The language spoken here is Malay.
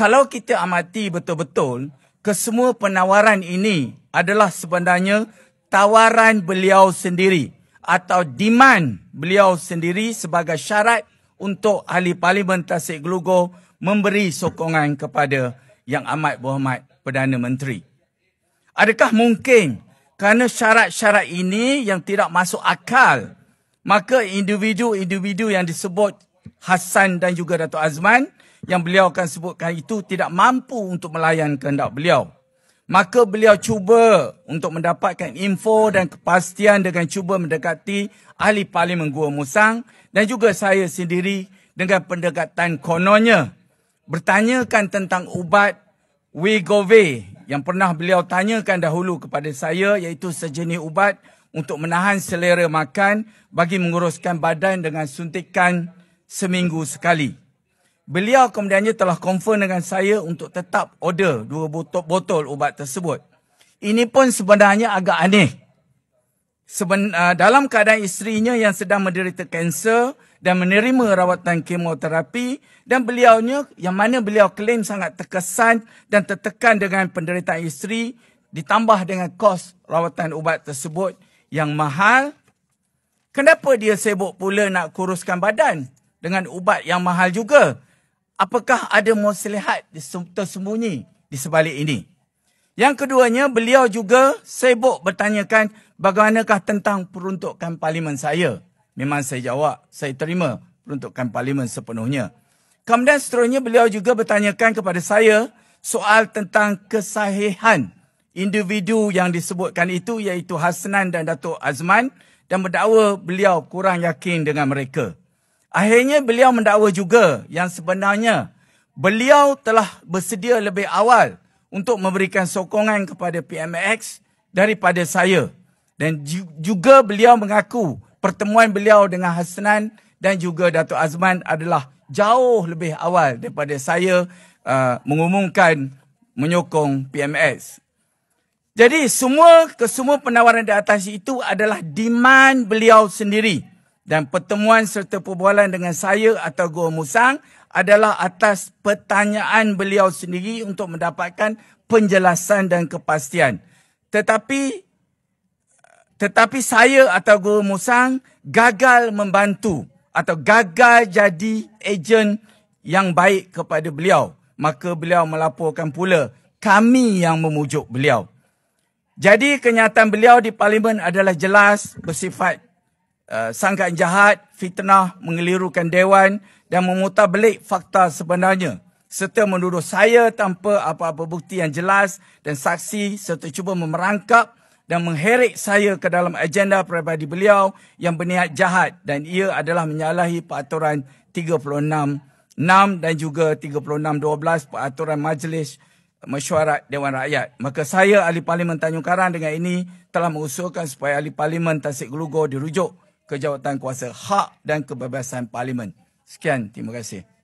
kalau kita amati betul-betul, kesemua penawaran ini adalah sebenarnya tawaran beliau sendiri atau demand beliau sendiri sebagai syarat untuk ahli parlimen Tasik Glugo memberi sokongan kepada Yang Amat Berhormat Perdana Menteri. Adakah mungkin kerana syarat-syarat ini yang tidak masuk akal, maka individu-individu yang disebut Hassan dan juga Datuk Azman yang beliau akan sebutkan itu tidak mampu untuk melayan kehendak beliau. Maka beliau cuba untuk mendapatkan info dan kepastian dengan cuba mendekati ahli parlimen Gua Musang dan juga saya sendiri dengan pendekatan kononnya bertanyakan tentang ubat Wegovy yang pernah beliau tanyakan dahulu kepada saya iaitu sejenis ubat untuk menahan selera makan bagi menguruskan badan dengan suntikan seminggu sekali. Beliau kemudiannya telah confirm dengan saya untuk tetap order dua botol-botol ubat tersebut. Ini pun sebenarnya agak aneh. Seben, uh, dalam keadaan isterinya yang sedang menderita kanser dan menerima rawatan kemoterapi dan beliaunya yang mana beliau klaim sangat terkesan dan tertekan dengan penderitaan isteri ditambah dengan kos rawatan ubat tersebut yang mahal. Kenapa dia sibuk pula nak kuruskan badan dengan ubat yang mahal juga. Apakah ada muslihat tersembunyi di sebalik ini? Yang keduanya, beliau juga sibuk bertanyakan bagaimanakah tentang peruntukan parlimen saya. Memang saya jawab, saya terima peruntukan parlimen sepenuhnya. Kemudian seterusnya, beliau juga bertanyakan kepada saya soal tentang kesahihan individu yang disebutkan itu iaitu Hasnan dan Datuk Azman dan berdakwa beliau kurang yakin dengan mereka. Akhirnya beliau mendakwa juga yang sebenarnya beliau telah bersedia lebih awal untuk memberikan sokongan kepada PMX daripada saya. Dan juga beliau mengaku pertemuan beliau dengan Hasnan dan juga Datuk Azman adalah jauh lebih awal daripada saya uh, mengumumkan menyokong PMX. Jadi semua kesemua penawaran di atas itu adalah demand beliau sendiri dan pertemuan serta perbualan dengan saya atau Goh Musang adalah atas pertanyaan beliau sendiri untuk mendapatkan penjelasan dan kepastian. Tetapi tetapi saya atau Goh Musang gagal membantu atau gagal jadi ejen yang baik kepada beliau. Maka beliau melaporkan pula kami yang memujuk beliau. Jadi kenyataan beliau di parlimen adalah jelas bersifat Eh, sangkaan jahat, fitnah, mengelirukan dewan dan memutar belik fakta sebenarnya serta menuduh saya tanpa apa-apa bukti yang jelas dan saksi serta cuba memerangkap dan mengherik saya ke dalam agenda peribadi beliau yang berniat jahat dan ia adalah menyalahi peraturan 36.6 dan juga 36.12 peraturan majlis mesyuarat Dewan Rakyat. Maka saya ahli parlimen Tanjung Karang dengan ini telah mengusulkan supaya ahli parlimen Tasik Gelugor dirujuk kejawatan kuasa hak dan kebebasan parlimen. Sekian, terima kasih.